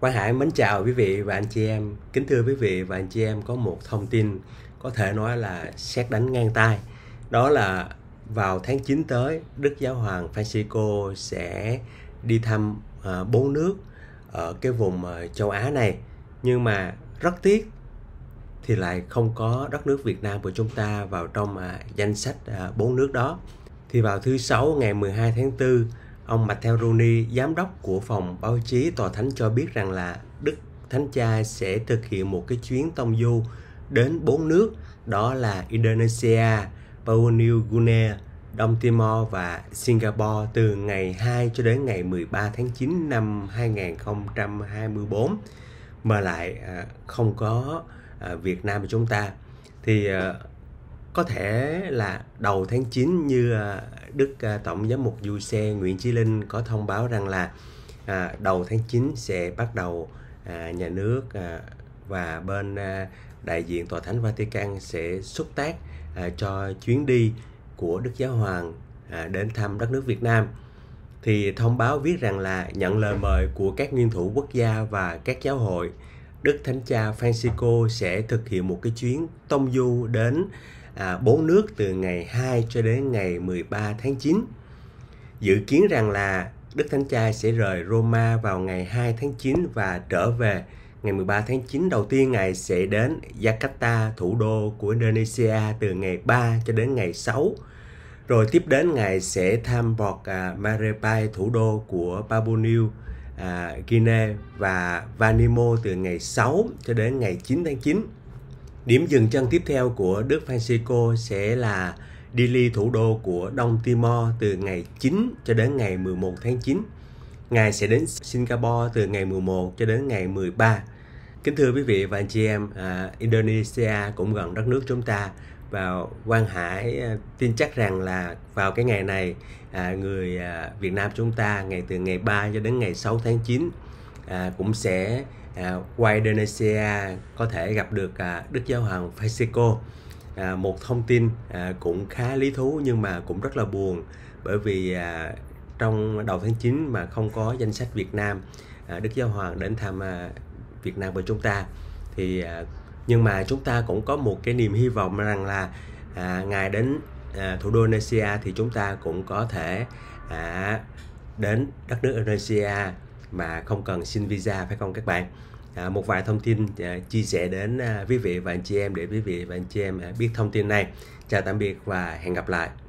Quang Hải mến chào quý vị và anh chị em. Kính thưa quý vị và anh chị em có một thông tin có thể nói là xét đánh ngang tay. Đó là vào tháng 9 tới, Đức Giáo Hoàng Francisco sẽ đi thăm à, bốn nước ở cái vùng à, châu Á này. Nhưng mà rất tiếc thì lại không có đất nước Việt Nam của chúng ta vào trong à, danh sách bốn nước đó. Thì vào thứ sáu ngày 12 tháng 4 Ông Matteo Rooney, giám đốc của phòng báo chí tòa thánh cho biết rằng là Đức Thánh Cha sẽ thực hiện một cái chuyến tông du đến bốn nước đó là Indonesia, Papua New Guinea, Đông Timor và Singapore từ ngày 2 cho đến ngày 13 tháng 9 năm 2024 mà lại à, không có à, Việt Nam của chúng ta thì à, có thể là đầu tháng 9 như à, Đức à, Tổng giám mục Du Xe Nguyễn Chí Linh có thông báo rằng là à, đầu tháng 9 sẽ bắt đầu nhà nước và bên đại diện Tòa Thánh Vatican sẽ xúc tác cho chuyến đi của Đức Giáo Hoàng đến thăm đất nước Việt Nam. Thì thông báo viết rằng là nhận lời mời của các nguyên thủ quốc gia và các giáo hội Đức Thánh Cha Francisco sẽ thực hiện một cái chuyến tông du đến À, bốn nước từ ngày 2 cho đến ngày 13 tháng 9. Dự kiến rằng là Đức Thánh Cha sẽ rời Roma vào ngày 2 tháng 9 và trở về ngày 13 tháng 9 đầu tiên Ngài sẽ đến Jakarta, thủ đô của Indonesia từ ngày 3 cho đến ngày 6. Rồi tiếp đến Ngài sẽ thăm vọt à, Marepai, thủ đô của Papua New à, Guinea và Vanimo từ ngày 6 cho đến ngày 9 tháng 9 Điểm dừng chân tiếp theo của Đức Francisco sẽ là đi thủ đô của Đông Timor từ ngày 9 cho đến ngày 11 tháng 9. Ngài sẽ đến Singapore từ ngày 11 cho đến ngày 13. Kính thưa quý vị và anh chị em, à, Indonesia cũng gần đất nước chúng ta và quan Hải à, tin chắc rằng là vào cái ngày này à, người Việt Nam chúng ta ngày từ ngày 3 cho đến ngày 6 tháng 9 à, cũng sẽ à, qua Indonesia có thể gặp được à, Đức Giáo Hoàng Francisco à, một thông tin à, cũng khá lý thú nhưng mà cũng rất là buồn bởi vì à, trong đầu tháng 9 mà không có danh sách Việt Nam à, Đức Giáo Hoàng đến thăm à, Việt Nam của chúng ta thì à, nhưng mà chúng ta cũng có một cái niềm hy vọng rằng là à, ngài đến à, thủ đô Indonesia thì chúng ta cũng có thể à, đến đất nước Indonesia mà không cần xin visa phải không các bạn à, một vài thông tin à, chia sẻ đến à, quý vị và anh chị em để quý vị và anh chị em à, biết thông tin này chào tạm biệt và hẹn gặp lại